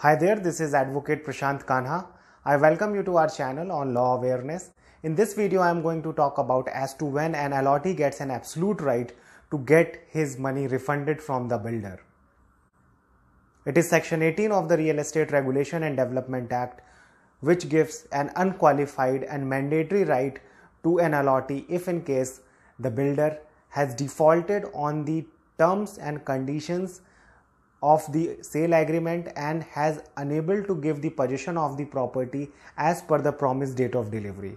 Hi there, this is Advocate Prashant Kanha. I welcome you to our channel on law awareness. In this video, I am going to talk about as to when an allottee gets an absolute right to get his money refunded from the builder. It is section 18 of the Real Estate Regulation and Development Act which gives an unqualified and mandatory right to an allottee if in case the builder has defaulted on the terms and conditions of the sale agreement and has unable to give the possession of the property as per the promised date of delivery.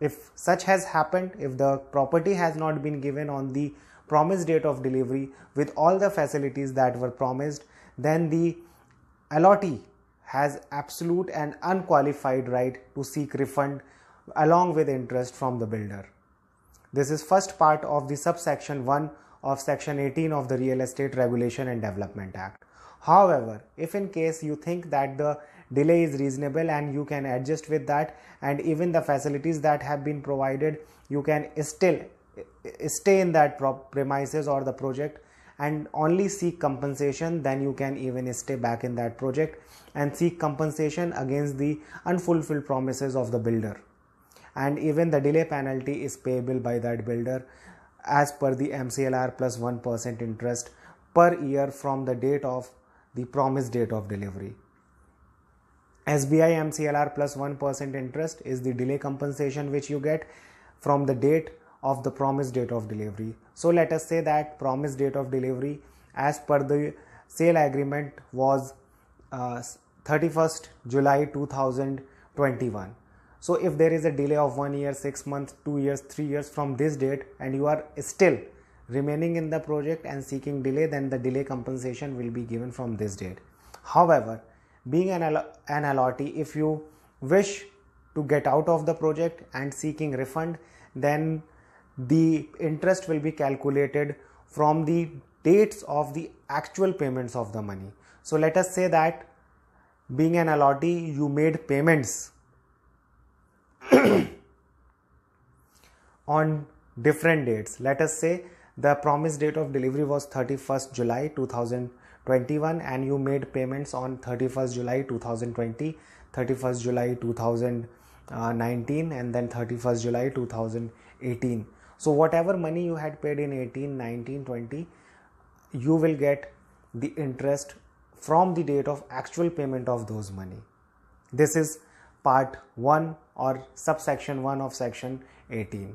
If such has happened, if the property has not been given on the promised date of delivery with all the facilities that were promised, then the allottee has absolute and unqualified right to seek refund along with interest from the builder. This is first part of the subsection 1 of Section 18 of the Real Estate Regulation and Development Act. However, if in case you think that the delay is reasonable and you can adjust with that, and even the facilities that have been provided, you can still eh, stay in that premises or the project and only seek compensation, then you can even stay back in that project and seek compensation against the unfulfilled promises of the builder. And even the delay penalty is payable by that builder as per the MCLR plus 1% interest per year from the date of the promised date of delivery. SBI MCLR plus 1% interest is the delay compensation which you get from the date of the promised date of delivery. So let us say that promised date of delivery as per the sale agreement was uh, 31st July 2021 so if there is a delay of 1 year 6 months 2 years 3 years from this date and you are still remaining in the project and seeking delay then the delay compensation will be given from this date however being an, allottee, if you wish to get out of the project and seeking refund then the interest will be calculated from the dates of the actual payments of the money so let us say that being an allottee, you made payments on different dates. Let us say the promised date of delivery was 31st July 2021 and you made payments on 31st July 2020, 31st July 2019 and then 31st July 2018. So whatever money you had paid in 18, 19, 20, you will get the interest from the date of actual payment of those money. This is part 1 or subsection 1 of section 18.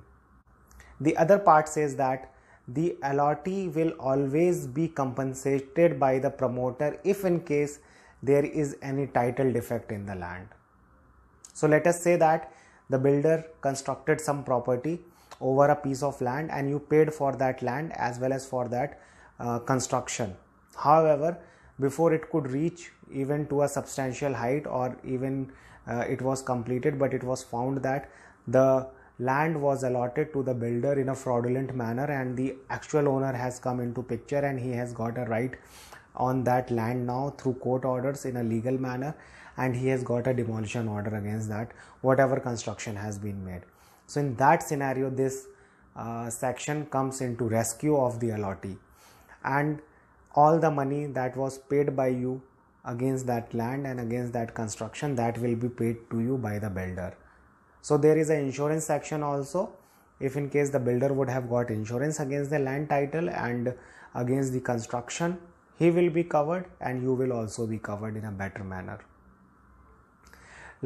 The other part says that the allotee will always be compensated by the promoter if in case there is any title defect in the land. So let us say that the builder constructed some property over a piece of land and you paid for that land as well as for that uh, construction. However, before it could reach even to a substantial height or even uh, it was completed but it was found that the land was allotted to the builder in a fraudulent manner and the actual owner has come into picture and he has got a right on that land now through court orders in a legal manner and he has got a demolition order against that whatever construction has been made so in that scenario this uh, section comes into rescue of the allottee and all the money that was paid by you against that land and against that construction that will be paid to you by the builder so there is an insurance section also if in case the builder would have got insurance against the land title and against the construction he will be covered and you will also be covered in a better manner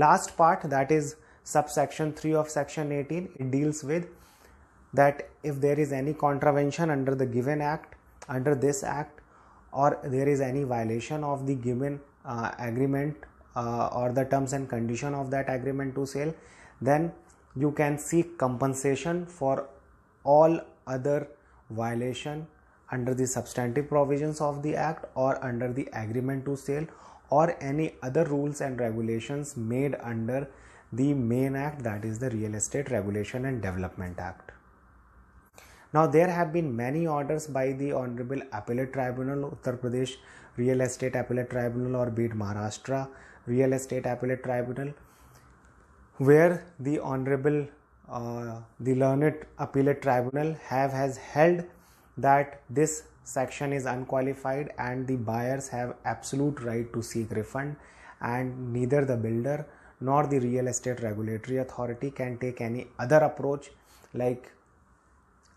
last part that is subsection 3 of section 18 it deals with that if there is any contravention under the given act under this act or there is any violation of the given uh, agreement uh, or the terms and condition of that agreement to sale then you can seek compensation for all other violation under the substantive provisions of the act or under the agreement to sale or any other rules and regulations made under the main act that is the real estate regulation and development act now, there have been many orders by the Honorable Appellate Tribunal, Uttar Pradesh Real Estate Appellate Tribunal, or be it Maharashtra Real Estate Appellate Tribunal, where the Honorable uh, the Learned Appellate Tribunal have has held that this section is unqualified and the buyers have absolute right to seek refund and neither the builder nor the real estate regulatory authority can take any other approach like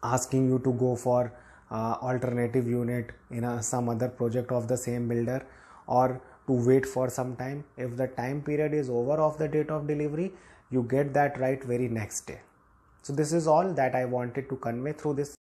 asking you to go for uh, alternative unit in a, some other project of the same builder or to wait for some time if the time period is over of the date of delivery you get that right very next day so this is all that i wanted to convey through this